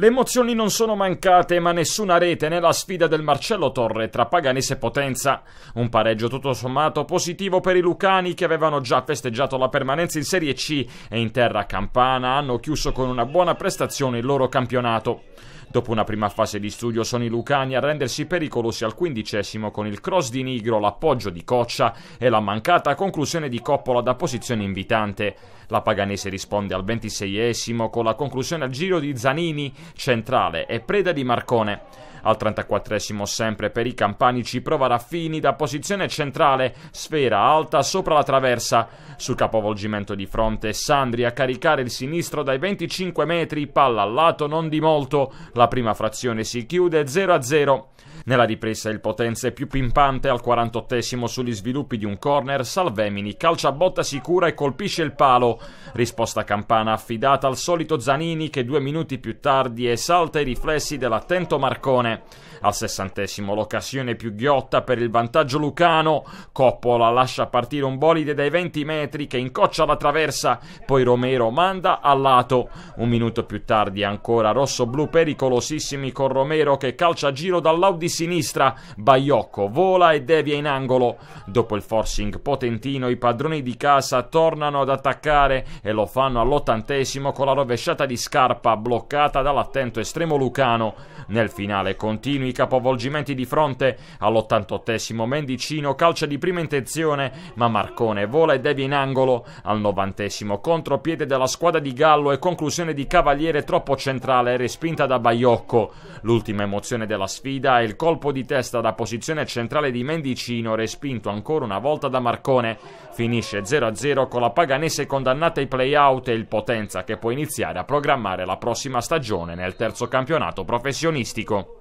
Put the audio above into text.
Le emozioni non sono mancate, ma nessuna rete nella sfida del Marcello Torre tra Paganese e Potenza. Un pareggio tutto sommato positivo per i lucani che avevano già festeggiato la permanenza in Serie C e in terra campana hanno chiuso con una buona prestazione il loro campionato. Dopo una prima fase di studio sono i lucani a rendersi pericolosi al quindicesimo con il cross di Nigro, l'appoggio di Coccia e la mancata conclusione di Coppola da posizione invitante. La Paganese risponde al ventiseiesimo con la conclusione al giro di Zanini, centrale e preda di Marcone. Al 34esimo sempre per i campanici prova Raffini da posizione centrale, sfera alta sopra la traversa. Sul capovolgimento di fronte Sandri a caricare il sinistro dai 25 metri, palla al lato non di molto. La prima frazione si chiude 0-0. Nella ripresa il Potenza è più pimpante al 48 sugli sviluppi di un corner, Salvemini calcia a botta sicura e colpisce il palo. Risposta campana affidata al solito Zanini che due minuti più tardi esalta i riflessi dell'attento Marcone. Al sessantesimo l'occasione più ghiotta per il vantaggio lucano, Coppola lascia partire un bolide dai 20 metri che incoccia la traversa, poi Romero manda a lato. Un minuto più tardi ancora rosso-blu pericolosissimi con Romero che calcia a giro dall'Audis sinistra, Baiocco vola e devia in angolo. Dopo il forcing potentino i padroni di casa tornano ad attaccare e lo fanno all'ottantesimo con la rovesciata di Scarpa bloccata dall'attento estremo lucano. Nel finale continui i capovolgimenti di fronte. All'ottantottesimo Mendicino calcia di prima intenzione, ma Marcone vola e devia in angolo. Al novantesimo contropiede della squadra di Gallo e conclusione di Cavaliere troppo centrale respinta da Baiocco. L'ultima emozione della sfida è il colpo di testa da posizione centrale di Mendicino, respinto ancora una volta da Marcone. Finisce 0-0 con la Paganese condannata ai play-out e il Potenza che può iniziare a programmare la prossima stagione nel terzo campionato professionistico.